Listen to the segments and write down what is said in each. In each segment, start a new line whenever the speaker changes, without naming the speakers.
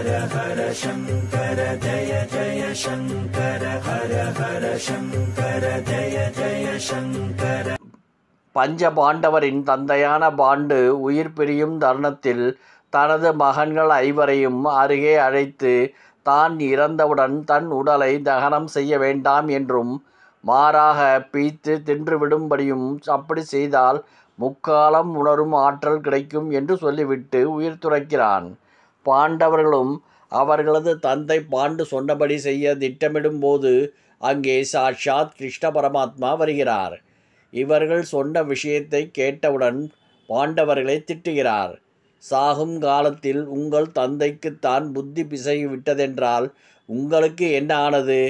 ஹர ஹர சங்கர ஜய ஜய சங்கர ஹர ஹர சங்கர ஜய ஜய சங்கர பஞ்ச பாண்டவரின் தந்தையான பாண்டு உயிர் பிரியும் தருணத்தில் தனது மகன்கள் ஐவரையும் அருகே அழைத்து தான் இறந்தவுடன் தன் உடலை தகனம் செய்ய வேண்டாம் என்றும் மாறாக பீத்து தின்றுவிடும்படியும் அப்படி செய்தால் முக்காலம் உணரும் ஆற்றல் கிடைக்கும் என்று சொல்லிவிட்டு உயிர் துறக்கிறான் பாண்டவர்களும் அவர்களது தந்தை பாண்டு சொன்னபடி செய்ய திட்டமிடும் போது அங்கே சாட்சாத் கிருஷ்ண பரமாத்மா வருகிறார் இவர்கள் சொன்ன விஷயத்தை கேட்டவுடன் பாண்டவர்களை திட்டுகிறார் சாகும் காலத்தில் உங்கள் தந்தைக்கு தான் புத்தி பிசகி விட்டதென்றால் உங்களுக்கு என்ன ஆனது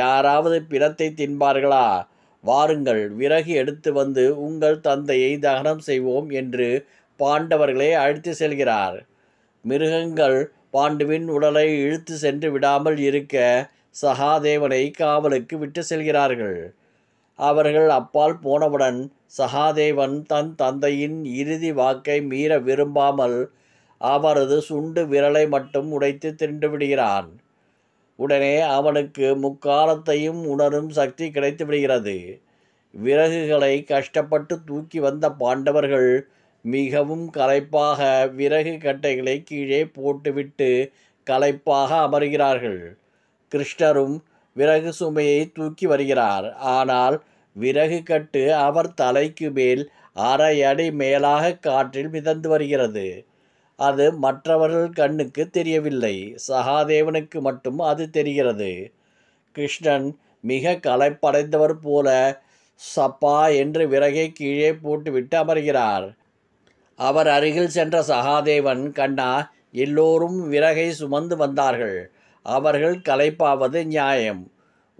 யாராவது பிணத்தை தின்பார்களா வாருங்கள் விறகு எடுத்து வந்து உங்கள் தந்தையை தகனம் செய்வோம் என்று பாண்டவர்களை அழைத்து செல்கிறார் மிருகங்கள் பாண்டுவின் உடலை இழுத்து சென்று விடாமல் இருக்க சகாதேவனை காவலுக்கு விட்டு செல்கிறார்கள் அவர்கள் அப்பால் போனவுடன் சகாதேவன் தன் தந்தையின் இறுதி வாக்கை மீற விரும்பாமல் அவரது சுண்டு விரலை மட்டும் உடைத்து தின்று விடுகிறான் உடனே அவனுக்கு முக்காலத்தையும் உணரும் சக்தி கிடைத்து விடுகிறது விறகுகளை கஷ்டப்பட்டு தூக்கி வந்த பாண்டவர்கள் மிகவும் களைப்பாக விறகு கட்டைகளை கீழே போட்டுவிட்டு களைப்பாக அமர்கிறார்கள் கிருஷ்ணரும் விறகு சுமையை தூக்கி வருகிறார் ஆனால் விறகு கட்டு அவர் தலைக்கு மேல் அரை அடி மேலாக காற்றில் மிதந்து வருகிறது அது மற்றவர்கள் கண்ணுக்கு தெரியவில்லை சகாதேவனுக்கு மட்டும் அது தெரிகிறது கிருஷ்ணன் மிக களைப்படைந்தவர் போல சப்பா என்று விறகை கீழே போட்டுவிட்டு அமர்கிறார் அவர் அருகில் சென்ற சகாதேவன் கண்ணா எல்லோரும் விறகை சுமந்து வந்தார்கள் அவர்கள் கலைப்பாவது நியாயம்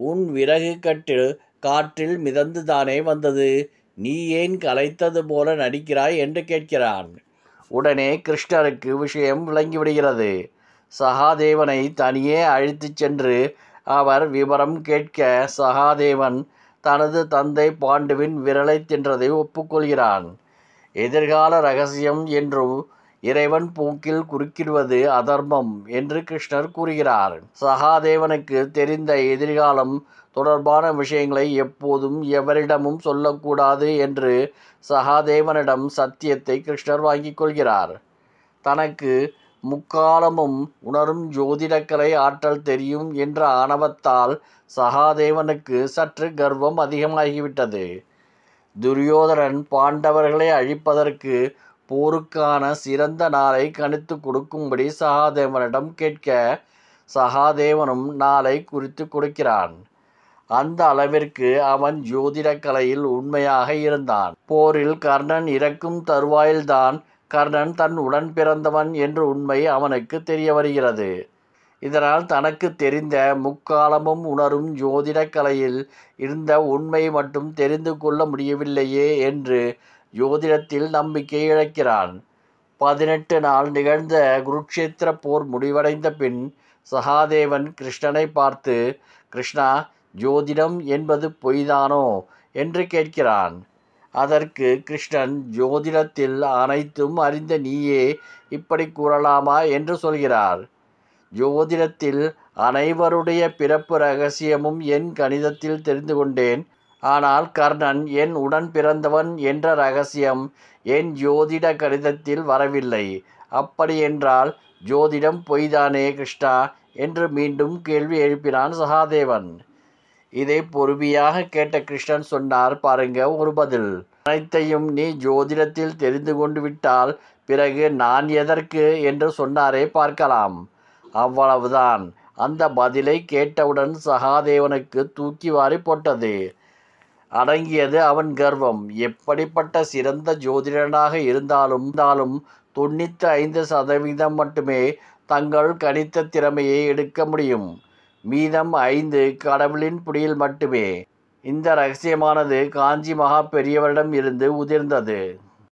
உன் விறகு கட்டு காற்றில் மிதந்து தானே வந்தது நீ ஏன் கலைத்தது போல நடிக்கிறாய் என்று கேட்கிறான் உடனே கிருஷ்ணருக்கு விஷயம் விளங்கிவிடுகிறது சகாதேவனை தனியே அழைத்துச் சென்று அவர் விவரம் கேட்க சகாதேவன் தனது தந்தை பாண்டுவின் விரலை தின்றதை ஒப்புக்கொள்கிறான் எதிர்கால ரகசியம் என்று இறைவன் போக்கில் குறுக்கிடுவது அதர்மம் என்று கிருஷ்ணர் கூறுகிறார் சகாதேவனுக்கு தெரிந்த எதிர்காலம் தொடர்பான விஷயங்களை எப்போதும் எவரிடமும் சொல்லக்கூடாது என்று சகாதேவனிடம் சத்தியத்தை கிருஷ்ணர் வாங்கிக் கொள்கிறார் தனக்கு முக்காலமும் உணரும் ஜோதிடக்கலை ஆற்றல் தெரியும் என்ற ஆணவத்தால் சகாதேவனுக்கு சற்று கர்வம் அதிகமாகிவிட்டது துரியோதரன் பாண்டவர்களை அழிப்பதற்கு போருக்கான சிறந்த நாளை கணித்து கொடுக்கும்படி சகாதேவனிடம் கேட்க சகாதேவனும் நாளை குறித்து கொடுக்கிறான் அந்த அளவிற்கு அவன் ஜோதிட கலையில் உண்மையாக இருந்தான் போரில் கர்ணன் இறக்கும் தருவாயில்தான் கர்ணன் தன் உடன் பிறந்தவன் என்ற உண்மை அவனுக்கு தெரிய வருகிறது இதனால் தனக்கு தெரிந்த முக்காலமும் உணரும் ஜோதிடக் கலையில் இருந்த உண்மை மட்டும் தெரிந்து கொள்ள முடியவில்லையே என்று ஜோதிடத்தில் நம்பிக்கை இழக்கிறான் பதினெட்டு நாள் நிகழ்ந்த குருக்ஷேத்திர போர் முடிவடைந்த பின் சகாதேவன் கிருஷ்ணனை பார்த்து கிருஷ்ணா ஜோதிடம் என்பது பொய்தானோ என்று கேட்கிறான் அதற்கு கிருஷ்ணன் ஜோதிடத்தில் அனைத்தும் அறிந்த நீயே இப்படி கூறலாமா என்று சொல்கிறார் ஜோதிடத்தில் அனைவருடைய பிறப்பு ரகசியமும் என் கணிதத்தில் தெரிந்து கொண்டேன் ஆனால் கர்ணன் என் உடன் பிறந்தவன் என்ற ரகசியம் என் ஜோதிட கணிதத்தில் வரவில்லை அப்படியென்றால் ஜோதிடம் பொய்தானே கிருஷ்ணா என்று மீண்டும் கேள்வி எழுப்பினான் சகாதேவன் இதை பொறுமையாக கேட்ட கிருஷ்ணன் சொன்னார் பாருங்க ஒரு பதில் அனைத்தையும் நீ ஜோதிடத்தில் தெரிந்து கொண்டு விட்டால் பிறகு நான் எதற்கு என்று சொன்னாரே பார்க்கலாம் அவ்வளவுதான் அந்த பதிலை கேட்டவுடன் சகாதேவனுக்கு தூக்கி வாரி போட்டது அடங்கியது அவன் கர்வம் எப்படிப்பட்ட சிறந்த ஜோதிடனாக இருந்தாலும் இருந்தாலும் தொண்ணூற்றி ஐந்து சதவீதம் மட்டுமே தங்கள் கணித்த திறமையை எடுக்க முடியும் மீதம் ஐந்து கடவுளின் புடியில் மட்டுமே இந்த ரகசியமானது காஞ்சி மகா பெரியவரிடம் இருந்து உதிர்ந்தது